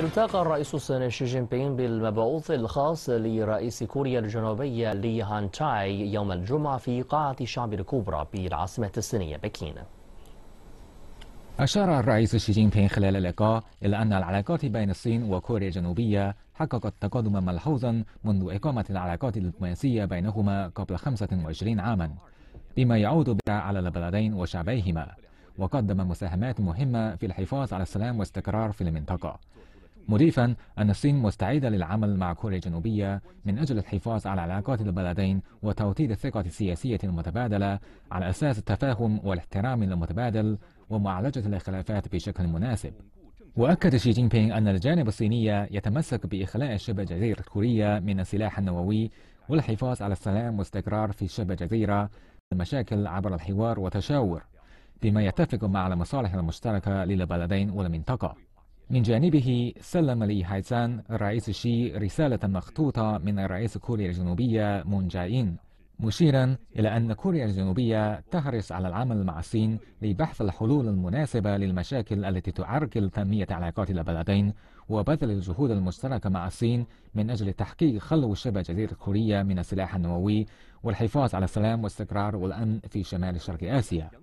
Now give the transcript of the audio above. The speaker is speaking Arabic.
التقى الرئيس الصيني شي جين بينغ بالمبعوث الخاص لرئيس كوريا الجنوبية لي هان تاي يوم الجمعة في قاعة الشعب الكبرى بالعاصمة الصينية بكين أشار الرئيس شي جين بينغ خلال اللقاء إلى أن العلاقات بين الصين وكوريا الجنوبية حققت تقدما ملحوظا منذ إقامة العلاقات الدبلوماسية بينهما قبل 25 عاما بما يعود على البلدين وشعبيهما وقدم مساهمات مهمة في الحفاظ على السلام واستقرار في المنطقة مضيفا أن الصين مستعدة للعمل مع كوريا الجنوبية من أجل الحفاظ على علاقات البلدين وتوطيد الثقة السياسية المتبادلة على أساس التفاهم والاحترام المتبادل ومعالجة الخلافات بشكل مناسب وأكد شي جين بينغ أن الجانب الصيني يتمسك بإخلاء شبه جزيرة كوريا من السلاح النووي والحفاظ على السلام واستقرار في شبه جزيرة المشاكل عبر الحوار والتشاور بما يتفق مع المصالح المشتركة للبلدين والمنطقة من جانبه سلم لي هايسان الرئيس شي رسالة مخطوطة من الرئيس كوريا الجنوبية مون جاين مشيرا إلى أن كوريا الجنوبية تحرص على العمل مع الصين لبحث الحلول المناسبة للمشاكل التي تعرقل تنمية علاقات البلدين وبذل الجهود المشتركة مع الصين من أجل تحقيق خلو شبه جزيرة كوريا من السلاح النووي والحفاظ على السلام والاستقرار والأمن في شمال شرق آسيا